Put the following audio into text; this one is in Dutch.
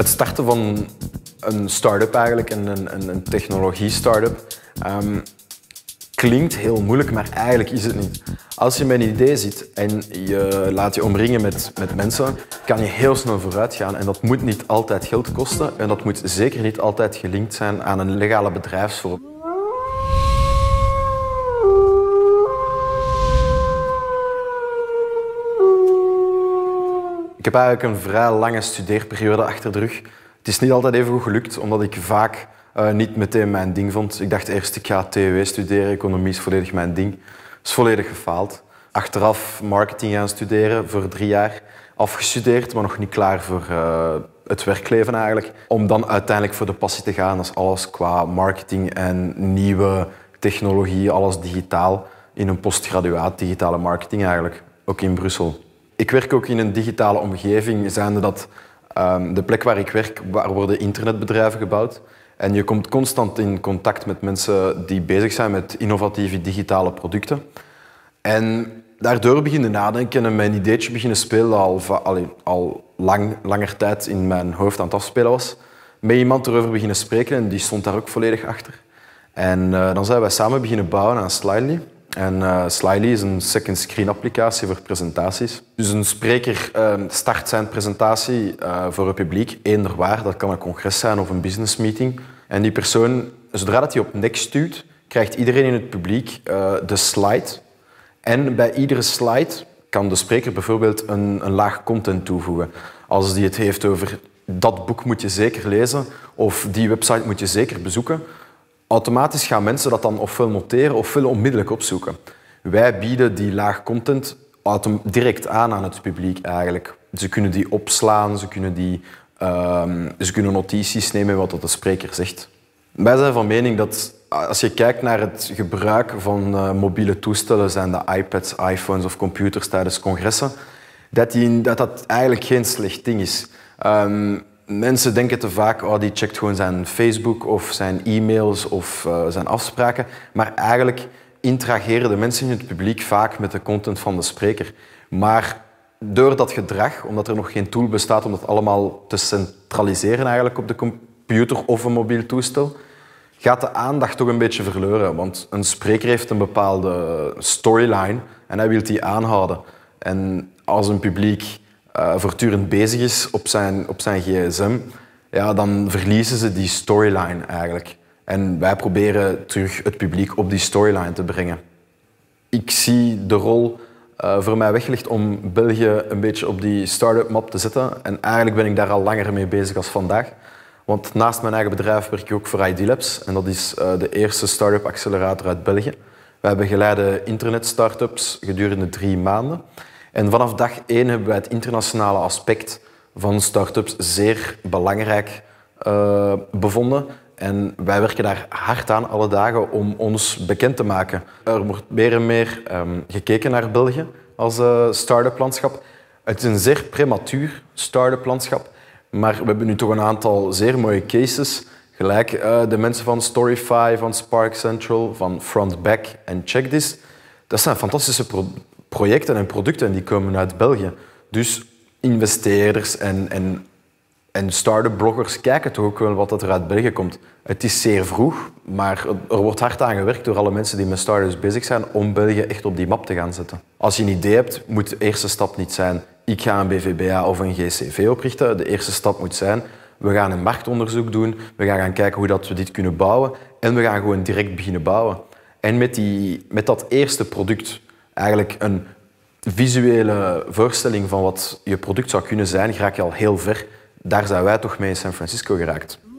Het starten van een start-up eigenlijk, een, een, een technologie-start-up, ehm, klinkt heel moeilijk, maar eigenlijk is het niet. Als je met een idee zit en je laat je omringen met, met mensen, kan je heel snel vooruit gaan. En dat moet niet altijd geld kosten en dat moet zeker niet altijd gelinkt zijn aan een legale bedrijfsvorm. Ik heb eigenlijk een vrij lange studeerperiode achter de rug. Het is niet altijd even goed gelukt, omdat ik vaak eh, niet meteen mijn ding vond. Ik dacht eerst, ik ga TW studeren, economie is volledig mijn ding. is volledig gefaald. Achteraf marketing gaan studeren voor drie jaar. Afgestudeerd, maar nog niet klaar voor eh, het werkleven eigenlijk. Om dan uiteindelijk voor de passie te gaan, als alles qua marketing en nieuwe technologie, alles digitaal. In een postgraduaat digitale marketing eigenlijk, ook in Brussel ik werk ook in een digitale omgeving, zijnde dat um, de plek waar ik werk, waar worden internetbedrijven gebouwd. En je komt constant in contact met mensen die bezig zijn met innovatieve digitale producten. En daardoor beginnen nadenken en mijn ideetje beginnen spelen al, al, al lang, langer tijd in mijn hoofd aan het afspelen was. Met iemand erover beginnen spreken en die stond daar ook volledig achter. En eh, dan zijn wij samen beginnen bouwen aan Slidely. En uh, Slyly is een second screen applicatie voor presentaties. Dus een spreker ehm, start zijn presentatie eh, voor het publiek, eender waar. Dat kan een congres zijn of een business meeting. En die persoon, zodra dat hij op next stuurt, krijgt iedereen in het publiek eh, de slide. En bij iedere slide kan de spreker bijvoorbeeld een, een laag content toevoegen. Als die het heeft over dat boek moet je zeker lezen of die website moet je zeker bezoeken, Automatisch gaan mensen dat dan ofwel noteren ofwel onmiddellijk opzoeken. Wij bieden die laag content direct aan aan het publiek eigenlijk. Ze kunnen die opslaan, ze kunnen, die, ehm, ze kunnen notities nemen wat de spreker zegt. Wij zijn van mening dat als je kijkt naar het gebruik van eh, mobiele toestellen, zijn de iPads, iPhones of computers tijdens congressen, dat, die, dat, dat eigenlijk geen slecht ding is. Um, Mensen denken te vaak, oh, die checkt gewoon zijn Facebook of zijn e-mails of eh, zijn afspraken. Maar eigenlijk interageren de mensen in het publiek vaak met de content van de spreker. Maar door dat gedrag, omdat er nog geen tool bestaat om dat allemaal te centraliseren eigenlijk op de computer of een mobiel toestel, gaat de aandacht toch een beetje verleuren. Want een spreker heeft een bepaalde storyline en hij wil die aanhouden. En als een publiek eh, voortdurend bezig is op zijn, op zijn gsm, ja, dan verliezen ze die storyline eigenlijk. En wij proberen terug het publiek op die storyline te brengen. Ik zie de rol eh, voor mij weggelegd om België een beetje op die start-up map te zetten. En eigenlijk ben ik daar al langer mee bezig als vandaag. Want naast mijn eigen bedrijf werk ik ook voor ID Labs. En dat is eh, de eerste start-up accelerator uit België. Wij begeleiden internet-startups gedurende drie maanden. En vanaf dag één hebben wij het internationale aspect van start-ups zeer belangrijk eh, bevonden. En wij werken daar hard aan alle dagen om ons bekend te maken. Er wordt meer en meer ehm, gekeken naar België als uh, start-up landschap. Het is een zeer prematuur start-up landschap, maar we hebben nu toch een aantal zeer mooie cases. Gelijk eh, de mensen van Storyfy, van Spark Central, van Frontback en Checkdist. Dat zijn fantastische producten projecten en producten die komen uit België. Dus investeerders en, en, en start-up bloggers kijken toch ook wel wat dat er uit België komt. Het is zeer vroeg, maar er wordt hard aan gewerkt door alle mensen die met start-ups bezig zijn om België echt op die map te gaan zetten. Als je een idee hebt, moet de eerste stap niet zijn ik ga een BVBA of een GCV oprichten. De eerste stap moet zijn we gaan een marktonderzoek doen, we gaan gaan kijken hoe dat we dit kunnen bouwen en we gaan gewoon direct beginnen bouwen. En met, die, met dat eerste product eigenlijk een visuele voorstelling van wat je product zou kunnen zijn, raak je al heel ver. Daar zijn wij toch mee in San Francisco geraakt.